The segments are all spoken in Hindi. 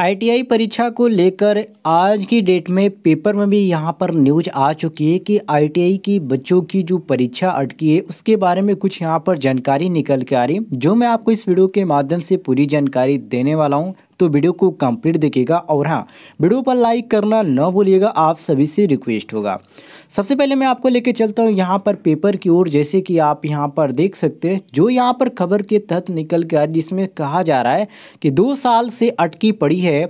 आईटीआई परीक्षा को लेकर आज की डेट में पेपर में भी यहाँ पर न्यूज आ चुकी है कि आईटीआई की बच्चों की जो परीक्षा अटकी है उसके बारे में कुछ यहाँ पर जानकारी निकल के आ रही जो मैं आपको इस वीडियो के माध्यम से पूरी जानकारी देने वाला हूँ तो वीडियो को कंप्लीट देखिएगा और हाँ वीडियो पर लाइक करना न भूलिएगा आप सभी से रिक्वेस्ट होगा सबसे पहले मैं आपको लेके चलता हूँ यहाँ पर पेपर की ओर जैसे कि आप यहाँ पर देख सकते हैं जो यहाँ पर खबर के तहत निकल के आ जिसमें कहा जा रहा है कि दो साल से अटकी पड़ी है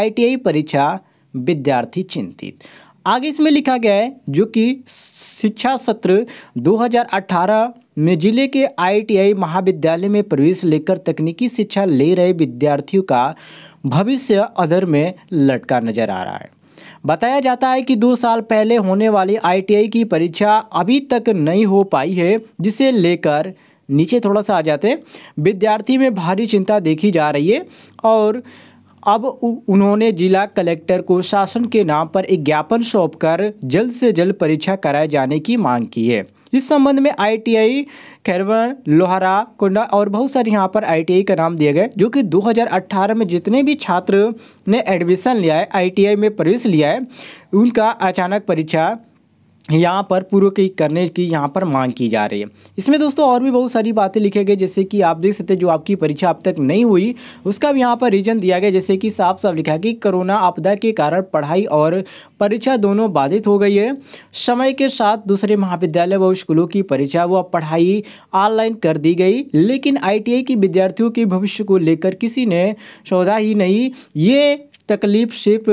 आई परीक्षा विद्यार्थी चिंतित आगे इसमें लिखा गया है जो कि शिक्षा सत्र 2018 में जिले के आईटीआई महाविद्यालय में प्रवेश लेकर तकनीकी शिक्षा ले रहे विद्यार्थियों का भविष्य अधर में लटका नजर आ रहा है बताया जाता है कि दो साल पहले होने वाली आईटीआई की परीक्षा अभी तक नहीं हो पाई है जिसे लेकर नीचे थोड़ा सा आ जाते विद्यार्थी में भारी चिंता देखी जा रही है और अब उन्होंने जिला कलेक्टर को शासन के नाम पर एक ज्ञापन सौंपकर जल्द से जल्द परीक्षा कराए जाने की मांग की है इस संबंध में आईटीआई खैरवन लोहारा कोंडा और बहुत सारे यहाँ पर आईटीआई का नाम दिए गए जो कि 2018 में जितने भी छात्र ने एडमिशन लिया है आईटीआई में प्रवेश लिया है उनका अचानक परीक्षा यहाँ पर पूर्व की करने की यहाँ पर मांग की जा रही है इसमें दोस्तों और भी बहुत सारी बातें लिखे गए जैसे कि आप देख सकते हैं जो आपकी परीक्षा अब तक नहीं हुई उसका भी यहाँ पर रीजन दिया गया जैसे कि साफ साफ लिखा कि कोरोना आपदा के कारण पढ़ाई और परीक्षा दोनों बाधित हो गई है समय के साथ दूसरे महाविद्यालय व स्कूलों की परीक्षा व पढ़ाई ऑनलाइन कर दी गई लेकिन आई की विद्यार्थियों के भविष्य को लेकर किसी ने सौदा ही नहीं ये तकलीफ सिर्फ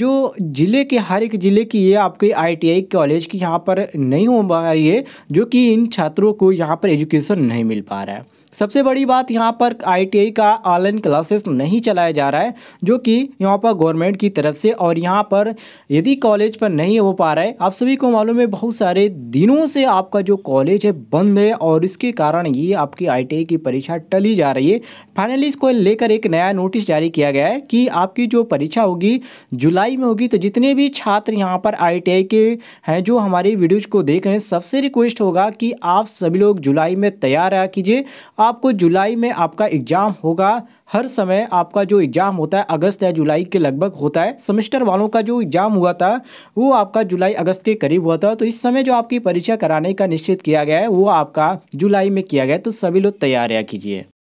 जो ज़िले के हर एक ज़िले की ये आपके आईटीआई कॉलेज की यहाँ पर नहीं हो पा रही है जो कि इन छात्रों को यहाँ पर एजुकेशन नहीं मिल पा रहा है सबसे बड़ी बात यहाँ पर आईटीआई का ऑनलाइन क्लासेस नहीं चलाया जा रहा है जो कि यहाँ पर गवर्नमेंट की तरफ से और यहाँ पर यदि कॉलेज पर नहीं हो पा रहा है आप सभी को मालूम है बहुत सारे दिनों से आपका जो कॉलेज है बंद है और इसके कारण ये आपकी आई की परीक्षा टली जा रही है फाइनली इसको लेकर एक नया नोटिस जारी किया गया है कि आपकी जो परीक्षा होगी जुलाई में होगी तो जितने भी छात्र यहाँ पर आई के हैं जो हमारी वीडियोज़ को देख रहे हैं सबसे रिक्वेस्ट होगा कि आप सभी लोग जुलाई में तैयार कीजिए आपको जुलाई में आपका एग्ज़ाम होगा हर समय आपका जो एग्ज़ाम होता है अगस्त या जुलाई के लगभग होता है सेमेस्टर वालों का जो एग्ज़ाम हुआ था वो आपका जुलाई अगस्त के करीब हुआ था तो इस समय जो आपकी परीक्षा कराने का निश्चित किया गया है वो आपका जुलाई में किया गया है तो सभी लोग तैयारियाँ कीजिए